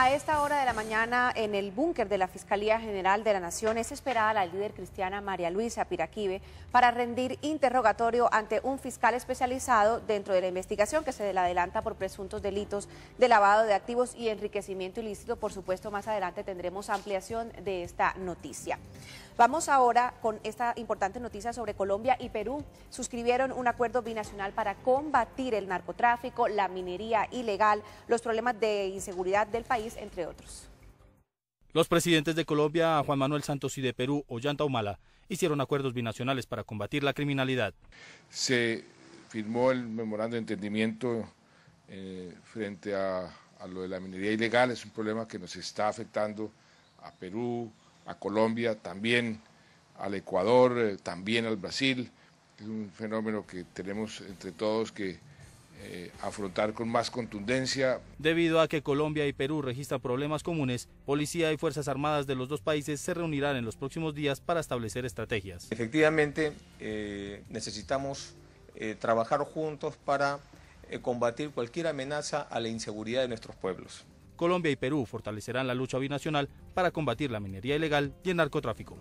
A esta hora de la mañana, en el búnker de la Fiscalía General de la Nación, es esperada la líder cristiana María Luisa Piraquive para rendir interrogatorio ante un fiscal especializado dentro de la investigación que se le adelanta por presuntos delitos de lavado de activos y enriquecimiento ilícito. Por supuesto, más adelante tendremos ampliación de esta noticia. Vamos ahora con esta importante noticia sobre Colombia y Perú. Suscribieron un acuerdo binacional para combatir el narcotráfico, la minería ilegal, los problemas de inseguridad del país entre otros. Los presidentes de Colombia, Juan Manuel Santos y de Perú, Ollanta Humala, hicieron acuerdos binacionales para combatir la criminalidad. Se firmó el memorando de entendimiento eh, frente a, lo de la minería ilegal, es un problema que nos está afectando a Perú, a Colombia, también al Ecuador, eh, también al Brasil. Es un fenómeno que tenemos entre todos que eh, afrontar con más contundencia. Debido a que Colombia y Perú registran problemas comunes, policía y Fuerzas Armadas de los dos países se reunirán en los próximos días para establecer estrategias. Efectivamente, eh, necesitamos eh, trabajar juntos para combatir cualquier amenaza a la inseguridad de nuestros pueblos. Colombia y Perú fortalecerán la lucha binacional para combatir la minería ilegal y el narcotráfico.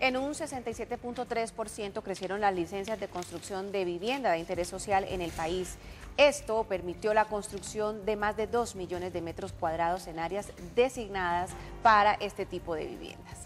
En un 67.3% crecieron las licencias de construcción de vivienda de interés social en el país. Esto permitió la construcción de más de 2 millones de metros cuadrados en áreas designadas para este tipo de viviendas.